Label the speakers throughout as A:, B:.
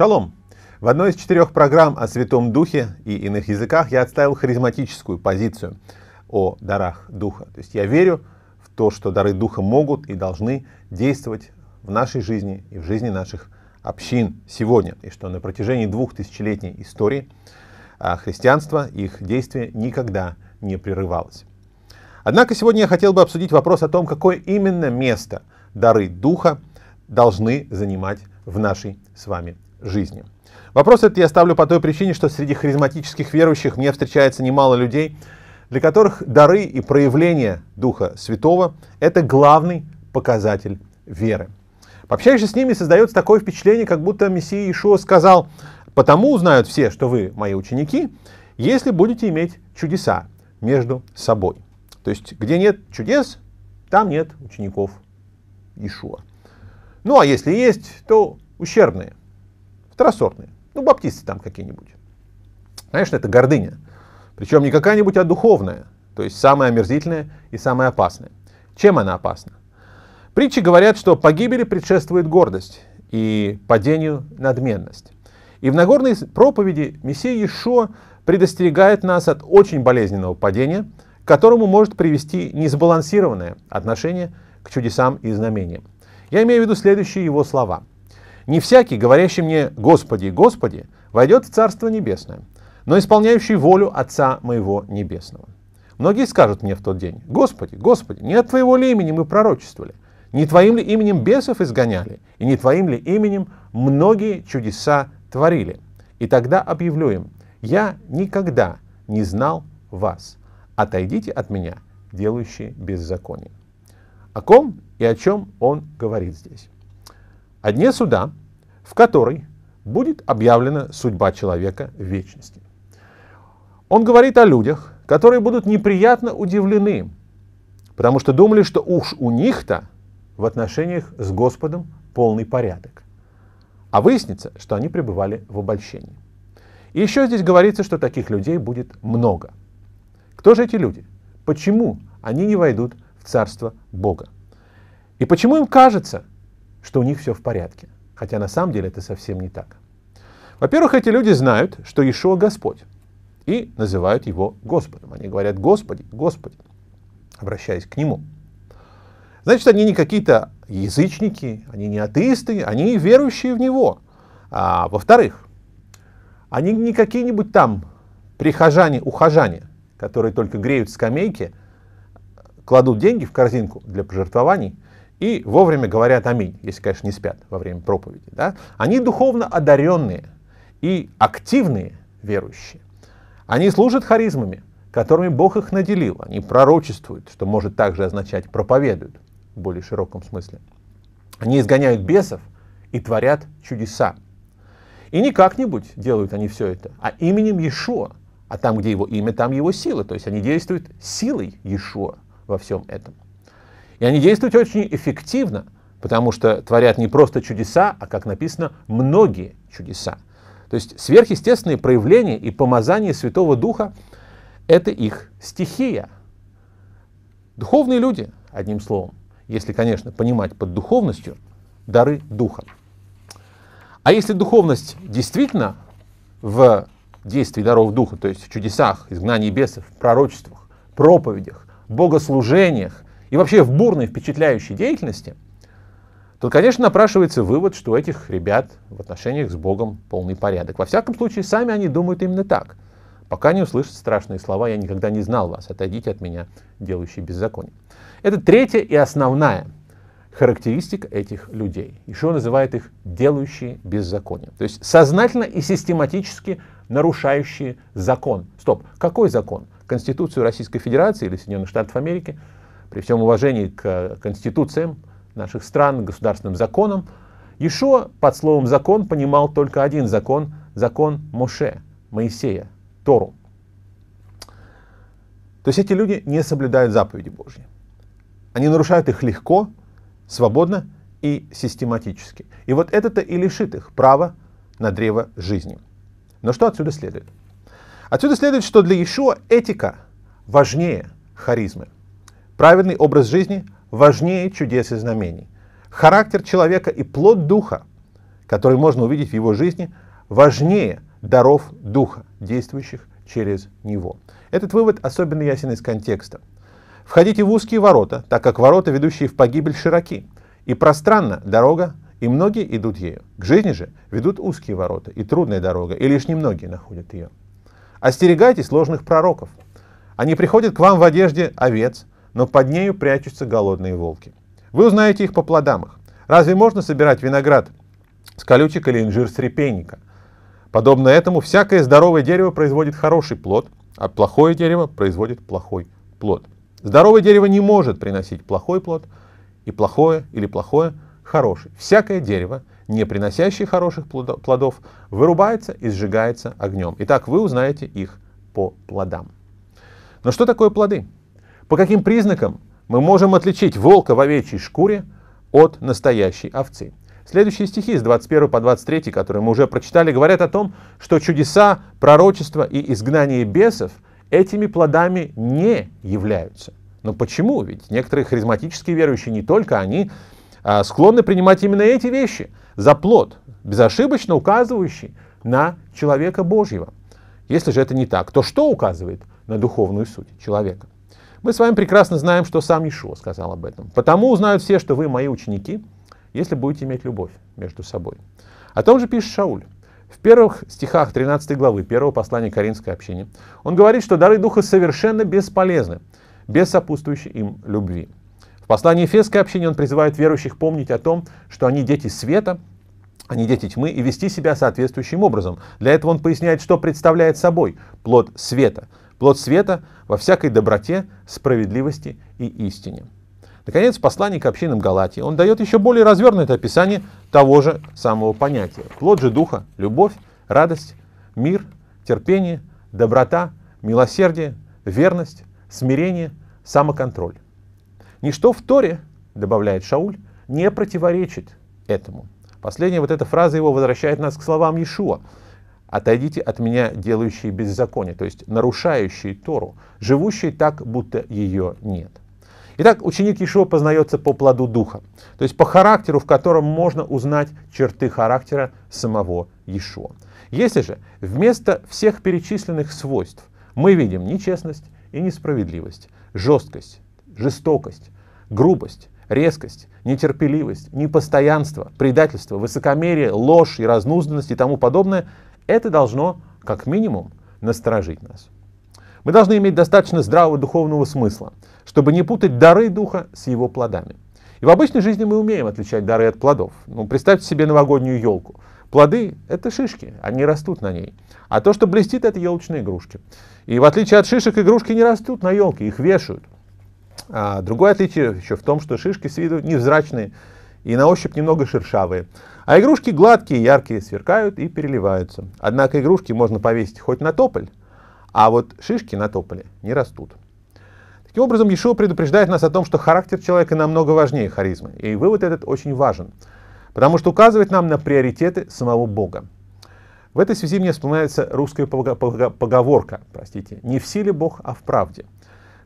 A: Шалом! В одной из четырех программ о Святом Духе и иных языках я отставил харизматическую позицию о дарах Духа. То есть я верю в то, что дары Духа могут и должны действовать в нашей жизни и в жизни наших общин сегодня, и что на протяжении двух тысячелетней истории а, христианства их действие никогда не прерывалось. Однако сегодня я хотел бы обсудить вопрос о том, какое именно место дары Духа должны занимать в нашей с вами жизни. Вопрос этот я ставлю по той причине, что среди харизматических верующих мне встречается немало людей, для которых дары и проявление Духа Святого – это главный показатель веры. Пообщаешься с ними, создается такое впечатление, как будто Мессия Иешуа сказал, «Потому узнают все, что вы мои ученики, если будете иметь чудеса между собой». То есть, где нет чудес, там нет учеников Иешуа. Ну а если есть, то ущербные. Второсортные. Ну, баптисты там какие-нибудь. Конечно, это гордыня. Причем не какая-нибудь, а духовная. То есть самая омерзительная и самая опасная. Чем она опасна? Притчи говорят, что погибели предшествует гордость и падению надменность. И в Нагорной проповеди Мессия Ешо предостерегает нас от очень болезненного падения, к которому может привести несбалансированное отношение к чудесам и знамениям. Я имею в виду следующие его слова – не всякий, говорящий мне «Господи, Господи», войдет в Царство Небесное, но исполняющий волю Отца моего Небесного. Многие скажут мне в тот день, «Господи, Господи, не от Твоего ли имени мы пророчествовали? Не Твоим ли именем бесов изгоняли? И не Твоим ли именем многие чудеса творили?» И тогда объявлю им, «Я никогда не знал вас. Отойдите от меня, делающие беззаконие». О ком и о чем он говорит здесь? Одне суда, в который будет объявлена судьба человека в вечности. Он говорит о людях, которые будут неприятно удивлены, потому что думали, что уж у них-то в отношениях с Господом полный порядок. А выяснится, что они пребывали в обольщении. И еще здесь говорится, что таких людей будет много. Кто же эти люди? Почему они не войдут в Царство Бога? И почему им кажется, что у них все в порядке. Хотя на самом деле это совсем не так. Во-первых, эти люди знают, что Ишуа Господь, и называют его Господом. Они говорят «Господи, Господи», обращаясь к Нему. Значит, они не какие-то язычники, они не атеисты, они верующие в Него. А, во-вторых, они не какие-нибудь там прихожане-ухожане, которые только греют скамейки, кладут деньги в корзинку для пожертвований – и вовремя говорят аминь, если, конечно, не спят во время проповеди. Да? Они духовно одаренные и активные верующие. Они служат харизмами, которыми Бог их наделил. Они пророчествуют, что может также означать проповедуют в более широком смысле. Они изгоняют бесов и творят чудеса. И не как-нибудь делают они все это, а именем Иешуа. А там, где его имя, там его сила. То есть они действуют силой Иешуа во всем этом. И они действуют очень эффективно, потому что творят не просто чудеса, а, как написано, многие чудеса. То есть сверхъестественные проявления и помазание Святого Духа — это их стихия. Духовные люди, одним словом, если, конечно, понимать под духовностью дары Духа. А если духовность действительно в действии даров Духа, то есть в чудесах, изгнании бесов, пророчествах, проповедях, богослужениях, и вообще в бурной, впечатляющей деятельности, то, конечно, напрашивается вывод, что у этих ребят в отношениях с Богом полный порядок. Во всяком случае, сами они думают именно так. Пока не услышат страшные слова «я никогда не знал вас, отойдите от меня, делающие беззаконие». Это третья и основная характеристика этих людей. Еще называют их делающие беззаконие. То есть сознательно и систематически нарушающие закон. Стоп, какой закон? Конституцию Российской Федерации или Соединенных Штатов Америки – при всем уважении к э, конституциям наших стран, государственным законам, Ишо под словом «закон» понимал только один закон – закон Моше, Моисея, Тору. То есть эти люди не соблюдают заповеди Божьи. Они нарушают их легко, свободно и систематически. И вот это-то и лишит их права на древо жизни. Но что отсюда следует? Отсюда следует, что для Иешуа этика важнее харизмы – Праведный образ жизни важнее чудес и знамений. Характер человека и плод духа, который можно увидеть в его жизни, важнее даров духа, действующих через него. Этот вывод особенно ясен из контекста. Входите в узкие ворота, так как ворота, ведущие в погибель, широки, и пространна дорога, и многие идут ею. К жизни же ведут узкие ворота и трудная дорога, и лишь немногие находят ее. Остерегайтесь ложных пророков. Они приходят к вам в одежде овец, но под нею прячутся голодные волки. Вы узнаете их по плодам Разве можно собирать виноград с колючек или инжир с репейника? Подобно этому, всякое здоровое дерево производит хороший плод, а плохое дерево производит плохой плод. Здоровое дерево не может приносить плохой плод, и плохое или плохое – хороший. Всякое дерево, не приносящее хороших плодов, вырубается и сжигается огнем. Итак, вы узнаете их по плодам. Но что такое плоды? По каким признакам мы можем отличить волка в овечьей шкуре от настоящей овцы? Следующие стихи с 21 по 23, которые мы уже прочитали, говорят о том, что чудеса, пророчества и изгнание бесов этими плодами не являются. Но почему? Ведь некоторые харизматические верующие, не только они, а, склонны принимать именно эти вещи за плод, безошибочно указывающий на человека Божьего. Если же это не так, то что указывает на духовную суть человека? Мы с вами прекрасно знаем, что сам Ишуа сказал об этом. «Потому узнают все, что вы мои ученики, если будете иметь любовь между собой». О том же пишет Шауль. В первых стихах 13 главы, первого послания Каринской общине, он говорит, что дары Духа совершенно бесполезны, без сопутствующей им любви. В послании Ефесской общине он призывает верующих помнить о том, что они дети света, они дети тьмы, и вести себя соответствующим образом. Для этого он поясняет, что представляет собой плод света – плод света во всякой доброте, справедливости и истине. Наконец, в к общинам Галатии он дает еще более развернутое описание того же самого понятия. Плод же духа – любовь, радость, мир, терпение, доброта, милосердие, верность, смирение, самоконтроль. Ничто в Торе, добавляет Шауль, не противоречит этому. Последняя вот эта фраза его возвращает нас к словам Иешуа – Отойдите от меня, делающие беззаконие, то есть нарушающие Тору, живущие так, будто ее нет. Итак, ученик Ишуа познается по плоду духа, то есть по характеру, в котором можно узнать черты характера самого Ишуа. Если же вместо всех перечисленных свойств мы видим нечестность и несправедливость, жесткость, жестокость, грубость, резкость, нетерпеливость, непостоянство, предательство, высокомерие, ложь и разнузданность и тому подобное – это должно, как минимум, насторожить нас. Мы должны иметь достаточно здравого духовного смысла, чтобы не путать дары духа с его плодами. И в обычной жизни мы умеем отличать дары от плодов. Ну, представьте себе новогоднюю елку. Плоды — это шишки, они растут на ней. А то, что блестит, это елочные игрушки. И в отличие от шишек, игрушки не растут на елке, их вешают. А другое отличие еще в том, что шишки с виду невзрачные и на ощупь немного шершавые. А игрушки гладкие, яркие, сверкают и переливаются. Однако игрушки можно повесить хоть на тополь, а вот шишки на тополе не растут. Таким образом, Ешо предупреждает нас о том, что характер человека намного важнее харизмы. И вывод этот очень важен, потому что указывает нам на приоритеты самого Бога. В этой связи мне вспоминается русская поговорка, простите, «не в силе Бог, а в правде».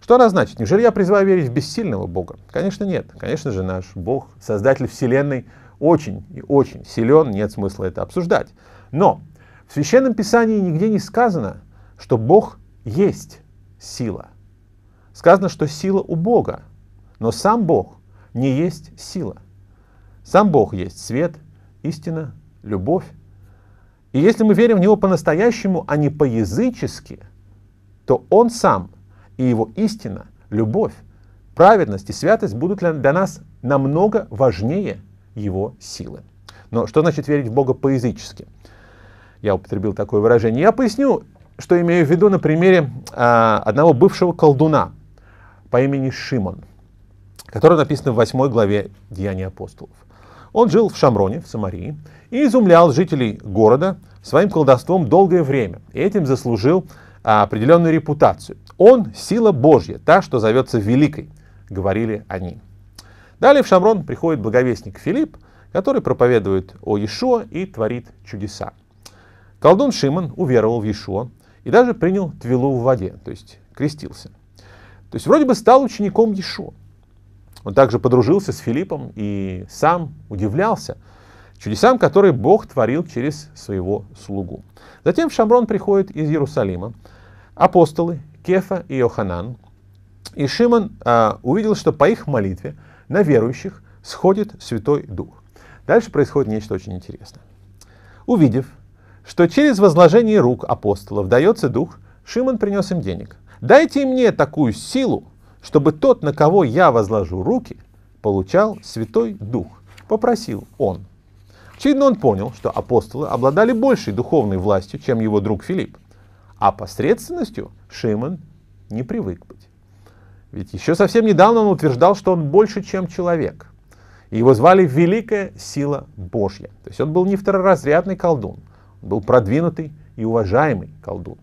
A: Что она значит? Неужели я призываю верить в бессильного Бога? Конечно нет. Конечно же, наш Бог, Создатель Вселенной – очень и очень силен, нет смысла это обсуждать. Но в Священном Писании нигде не сказано, что Бог есть сила. Сказано, что сила у Бога, но сам Бог не есть сила. Сам Бог есть свет, истина, любовь. И если мы верим в Него по-настоящему, а не по-язычески, то Он сам и Его истина, любовь, праведность и святость будут для нас намного важнее, его силы. Но что значит верить в Бога по-язычески? Я употребил такое выражение. Я поясню, что имею в виду на примере а, одного бывшего колдуна по имени Шимон, который написан в 8 главе Деяний апостолов. Он жил в Шамроне, в Самарии, и изумлял жителей города своим колдовством долгое время, и этим заслужил а, определенную репутацию. Он — сила Божья, та, что зовется Великой, говорили они. Далее в Шамрон приходит благовестник Филипп, который проповедует о Иешуа и творит чудеса. Колдун Шимон уверовал в Иешуа и даже принял твилу в воде, то есть крестился. То есть вроде бы стал учеником Иешуа. Он также подружился с Филиппом и сам удивлялся чудесам, которые Бог творил через своего слугу. Затем в Шамрон приходит из Иерусалима апостолы Кефа и Йоханан. И Шимон э, увидел, что по их молитве – на верующих сходит Святой Дух. Дальше происходит нечто очень интересное. Увидев, что через возложение рук апостолов дается Дух, Шимон принес им денег. «Дайте мне такую силу, чтобы тот, на кого я возложу руки, получал Святой Дух», — попросил он. Очевидно, он понял, что апостолы обладали большей духовной властью, чем его друг Филипп, а посредственностью Шимон не привык быть. Ведь еще совсем недавно он утверждал, что он больше, чем человек. И его звали Великая Сила Божья. То есть он был не второразрядный колдун, он был продвинутый и уважаемый колдун.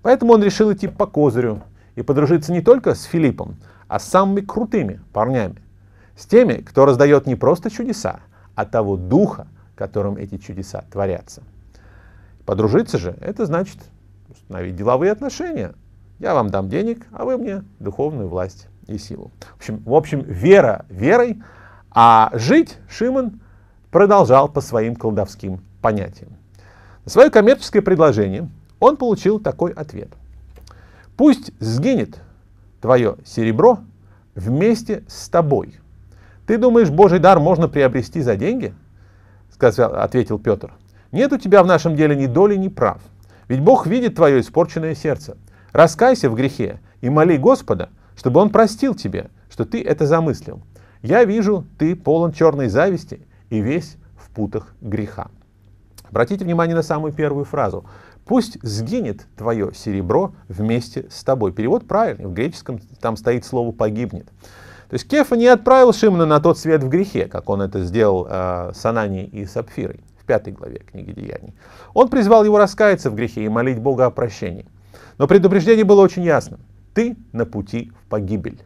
A: Поэтому он решил идти по козырю и подружиться не только с Филиппом, а с самыми крутыми парнями. С теми, кто раздает не просто чудеса, а того духа, которым эти чудеса творятся. Подружиться же – это значит установить деловые отношения я вам дам денег, а вы мне духовную власть и силу. В общем, в общем вера верой, а жить Шимон продолжал по своим колдовским понятиям. На свое коммерческое предложение он получил такой ответ. «Пусть сгинет твое серебро вместе с тобой. Ты думаешь, Божий дар можно приобрести за деньги?» сказал, ответил Петр. «Нет у тебя в нашем деле ни доли, ни прав. Ведь Бог видит твое испорченное сердце. Раскайся в грехе и моли Господа, чтобы Он простил тебе, что ты это замыслил. Я вижу, ты полон черной зависти и весь в путах греха. Обратите внимание на самую первую фразу. «Пусть сгинет твое серебро вместе с тобой». Перевод правильный, в греческом там стоит слово «погибнет». То есть Кефа не отправил Шимона на тот свет в грехе, как он это сделал э, с Ананией и Сапфирой в пятой главе книги Деяний. Он призвал его раскаяться в грехе и молить Бога о прощении – но предупреждение было очень ясным. Ты на пути в погибель.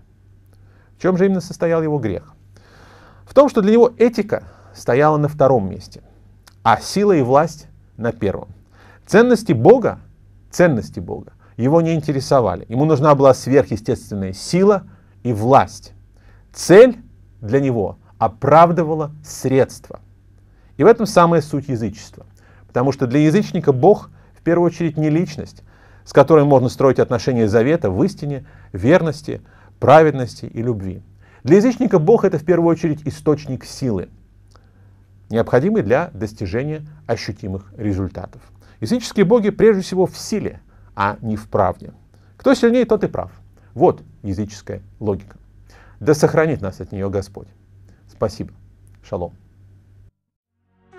A: В чем же именно состоял его грех? В том, что для него этика стояла на втором месте, а сила и власть на первом. Ценности Бога, ценности Бога его не интересовали. Ему нужна была сверхъестественная сила и власть. Цель для него оправдывала средства. И в этом самая суть язычества. Потому что для язычника Бог в первую очередь не личность, с которой можно строить отношения завета в истине, верности, праведности и любви. Для язычника Бог это в первую очередь источник силы, необходимый для достижения ощутимых результатов. Языческие боги прежде всего в силе, а не в правде. Кто сильнее, тот и прав. Вот языческая логика. Да сохранит нас от нее Господь. Спасибо. Шалом.